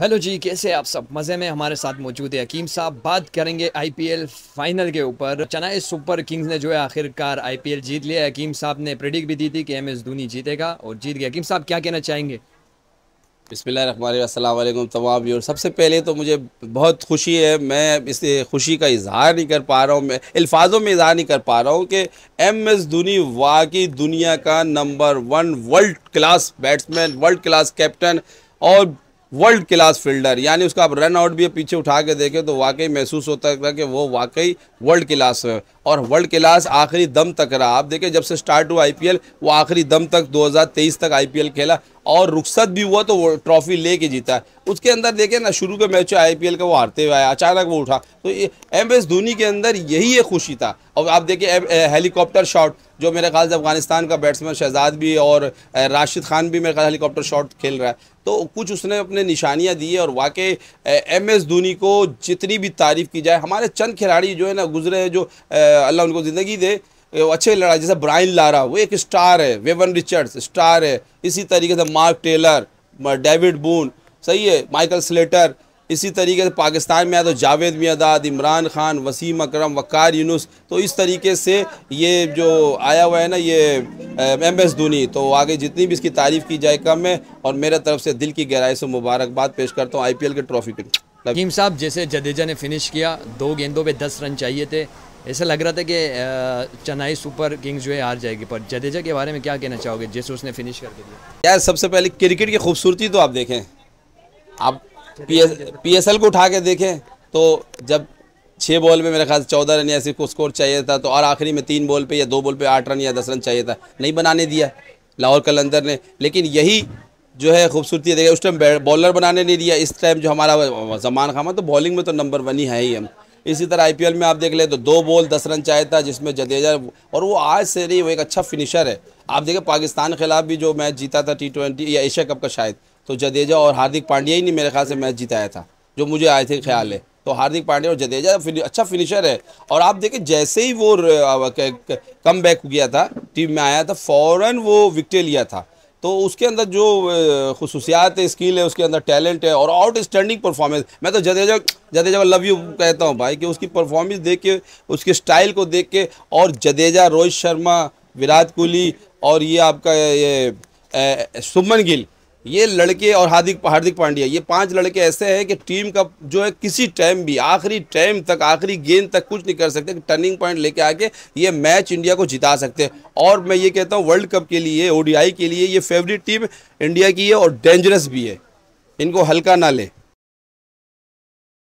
hello जी कैसे आप सब मज़े में हमारे साथ मौजूद है हकीम साहब बात करेंगे आईपीएल फाइनल के ऊपर चेन्नई सुपर किंग्स ने जो है आखिरकार आईपीएल जीत लिया अकीम साहब ने प्रेडिक्ट भी दी थी कि एम एस धोनी जीतेगा और जीत गया अकीम साहब क्या कहना चाहेंगे बसमिलकुम तमाम और सबसे पहले तो मुझे बहुत खुशी है मैं इस खुशी का इजहार नहीं कर पा रहा हूँ मैं अल्फाजों में इजहार नहीं कर पा रहा हूँ कि एम एस धोनी वाकई दुनिया का number one world class batsman world class captain और वर्ल्ड क्लास फील्डर यानी उसका आप रन आउट भी पीछे उठा के देखें तो वाकई महसूस होता था कि वो वाकई वर्ल्ड क्लास और वर्ल्ड क्लास आखिरी दम तक रहा आप देखें जब से स्टार्ट हुआ आईपीएल वो आखिरी दम तक 2023 तक आईपीएल खेला और रुखसत भी हुआ तो वो ट्रॉफी लेके जीता उसके अंदर देखें ना शुरू के मैच आईपीएल का वो हारते हुए आया अचानक वो उठा तो एम एस धोनी के अंदर यही एक खुशी था और आप देखिए हेलीकॉप्टर शॉट जो मेरे ख्याल से अफगानिस्तान का बैट्समैन शहजाद भी और राशिद खान भी मेरे ख्याल हेलीकॉप्टर शॉट खेल रहा है तो कुछ उसने अपने निशानियाँ दी है और वाकई एम एस धोनी को जितनी भी तारीफ़ की जाए हमारे चंद खिलाड़ी जो है ना गुजरे हैं जो अल्लाह उनको ज़िंदगी दे वो अच्छे लड़ा जैसे ब्राइन लारा वो एक स्टार है वेवन रिचर्ड्स स्टार है इसी तरीके से मार्क टेलर डेविड बून सही है माइकल स्लेटर इसी तरीके से पाकिस्तान में आया तो जावेद मियादाद इमरान खान वसीम अकरम वक़ार यूनुस तो इस तरीके से ये जो आया हुआ है ना ये एम एस धोनी तो आगे जितनी भी इसकी तारीफ़ की जाए कम है और मेरे तरफ से दिल की गहराई से मुबारकबाद पेश करता हूँ आई पी एल के ट्रॉफी के हकीम साहब जैसे जडेजा ने फिनिश किया दो गेंदों पर दस रन चाहिए थे ऐसा लग रहा था कि चेन्नई सुपर किंग्स जो है हार जाएगी पर जडेजा के बारे में क्या कहना चाहोगे जैसे उसने फिनिश करके दिया यार सबसे पहले क्रिकेट की खूबसूरती तो आप देखें आप पी एस एल को उठा के देखें तो जब छः बॉल में मेरे ख्याल से चौदह रन या सिर्फ को स्कोर चाहिए था तो और आखिरी में तीन बॉल पे या दो बॉल पे आठ रन या दस रन चाहिए था नहीं बनाने दिया लाहौर कलंदर ने लेकिन यही जो है खूबसूरती देखिए उस टाइम बॉलर बनाने नहीं दिया इस टाइम जो हमारा जमान खामा तो बॉलिंग में तो नंबर वन ही है ही हम इसी तरह आईपीएल में आप देख ले तो दो बॉल दस रन चाहे था जिसमें जडेजा और वो आज से नहीं वो एक अच्छा फिनिशर है आप देखें पाकिस्तान के खिलाफ भी जो मैच जीता था टी ट्वेंटी या एशिया कप का शायद तो जडेजा और हार्दिक पांड्या ही नहीं मेरे ख्याल से मैच जिताया था जो मुझे आए थे ख्याल है तो हार्दिक पांड्या और जडेजा फिनि, अच्छा फिनिशर है और आप देखें जैसे ही वो कम बैक किया था टीम में आया था फ़ौरन वो विकटें लिया था तो उसके अंदर जो खसूसियात है स्किल है उसके अंदर टैलेंट है और आउट स्टैंडिंग परफॉर्मेंस मैं तो जदेजा जदेजा लव यू कहता हूँ भाई कि उसकी परफॉर्मेंस देख के उसके स्टाइल को देख के और जदेजा रोहित शर्मा विराट कोहली और ये आपका ये सुमन गिल ये लड़के और हार्दिक हार्दिक पांड्या ये पांच लड़के ऐसे हैं कि टीम का जो है किसी टाइम भी आखिरी टाइम तक आखिरी गेंद तक कुछ नहीं कर सकते टर्निंग पॉइंट लेके आके ये मैच इंडिया को जिता सकते हैं और मैं ये कहता हूँ वर्ल्ड कप के लिए ओडीआई के लिए ये फेवरेट टीम इंडिया की है और डेंजरस भी है इनको हल्का ना ले